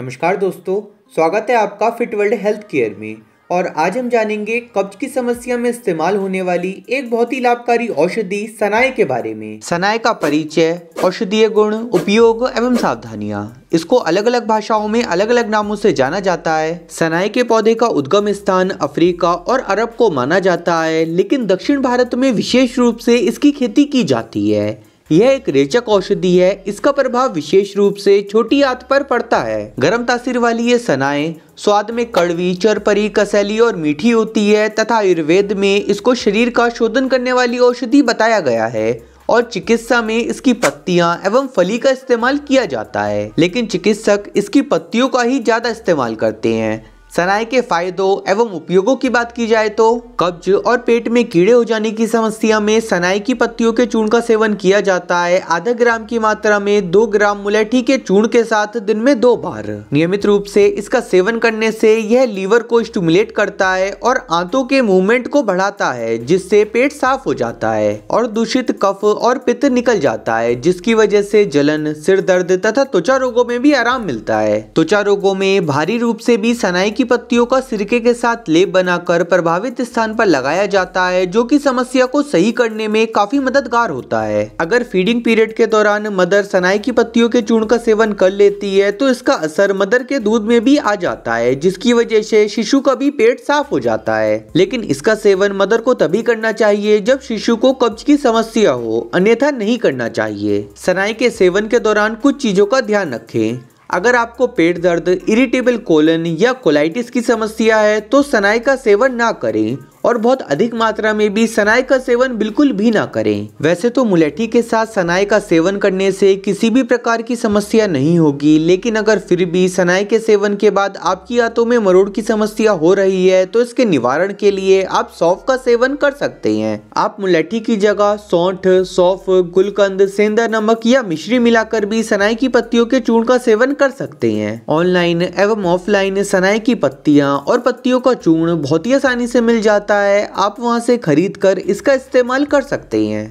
नमस्कार दोस्तों स्वागत है आपका फिट वर्ल्ड हेल्थ केयर में और आज हम जानेंगे कब्ज की समस्या में इस्तेमाल होने वाली एक बहुत ही लाभकारी औषधि सनाय के बारे में सनाय का परिचय औषधीय गुण उपयोग एवं सावधानियाँ इसको अलग अलग भाषाओं में अलग अलग नामों से जाना जाता है सनाय के पौधे का उद्गम स्थान अफ्रीका और अरब को माना जाता है लेकिन दक्षिण भारत में विशेष रूप से इसकी खेती की जाती है यह एक रेचक औषधि है इसका प्रभाव विशेष रूप से छोटी आंत पर पड़ता है गर्म तासीर वाली ये सनाए स्वाद में कड़वी चरपरी कसैली और मीठी होती है तथा आयुर्वेद में इसको शरीर का शोधन करने वाली औषधि बताया गया है और चिकित्सा में इसकी पत्तियां एवं फली का इस्तेमाल किया जाता है लेकिन चिकित्सक इसकी पत्तियों का ही ज्यादा इस्तेमाल करते हैं सनाई के फायदों एवं उपयोगों की बात की जाए तो कब्ज और पेट में कीड़े हो जाने की समस्या में सनाई की पत्तियों के चूर्ण का सेवन किया जाता है आधा ग्राम की मात्रा में दो ग्राम मुलेठी के चूर्ण के साथ दिन में दो बार नियमित रूप से इसका सेवन करने से यह लीवर को स्टूमुलेट करता है और आंतों के मूवमेंट को बढ़ाता है जिससे पेट साफ हो जाता है और दूषित कफ और पित्त निकल जाता है जिसकी वजह से जलन सिर दर्द तथा त्वचा रोगों में भी आराम मिलता है त्वचा रोगों में भारी रूप से भी सनाई की पत्तियों का सिरके के साथ लेप बनाकर प्रभावित स्थान पर लगाया जाता है जो कि समस्या को सही करने में काफी मददगार होता है अगर फीडिंग पीरियड के दौरान मदर सनाई की पत्तियों के चूर्ण का सेवन कर लेती है तो इसका असर मदर के दूध में भी आ जाता है जिसकी वजह से शिशु का भी पेट साफ हो जाता है लेकिन इसका सेवन मदर को तभी करना चाहिए जब शिशु को कब्ज की समस्या हो अन्यथा नहीं करना चाहिए सनाई के सेवन के दौरान कुछ चीजों का ध्यान रखें अगर आपको पेट दर्द इरिटेबल कोलन या कोलाइटिस की समस्या है तो सनाई का सेवन ना करें और बहुत अधिक मात्रा में भी सनाई का सेवन बिल्कुल भी ना करें वैसे तो मुलेठी के साथ सनाई का सेवन करने से किसी भी प्रकार की समस्या नहीं होगी लेकिन अगर फिर भी सनाई के सेवन के बाद आपकी आंतों में मरोड़ की समस्या हो रही है तो इसके निवारण के लिए आप सौफ का सेवन कर सकते हैं आप मुलेठी की जगह सौठ सौफ गुलकंद सेंधा नमक या मिश्री मिलाकर भी सनाई की पत्तियों के चूर्ण का सेवन कर सकते हैं ऑनलाइन एवं ऑफलाइन सनाई की पत्तियाँ और पत्तियों का चूर्ण बहुत ही आसानी से मिल जाता है है आप वहाँ से ख़रीद कर इसका इस्तेमाल कर सकते हैं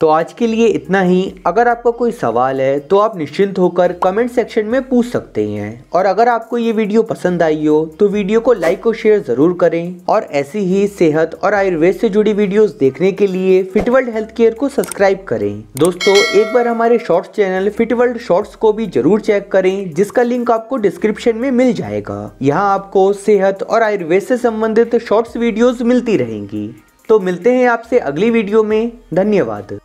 तो आज के लिए इतना ही अगर आपका कोई सवाल है तो आप निश्चिंत होकर कमेंट सेक्शन में पूछ सकते हैं और अगर आपको ये वीडियो पसंद आई हो तो वीडियो को लाइक और शेयर ज़रूर करें और ऐसी ही सेहत और आयुर्वेद से जुड़ी वीडियोस देखने के लिए फिटवर्ल्ड हेल्थ केयर को सब्सक्राइब करें दोस्तों एक बार हमारे शॉर्ट्स चैनल फिटवर्ल्ड शॉर्ट्स को भी जरूर चेक करें जिसका लिंक आपको डिस्क्रिप्शन में मिल जाएगा यहाँ आपको सेहत और आयुर्वेद से संबंधित शॉर्ट्स वीडियोज मिलती रहेंगी तो मिलते हैं आपसे अगली वीडियो में धन्यवाद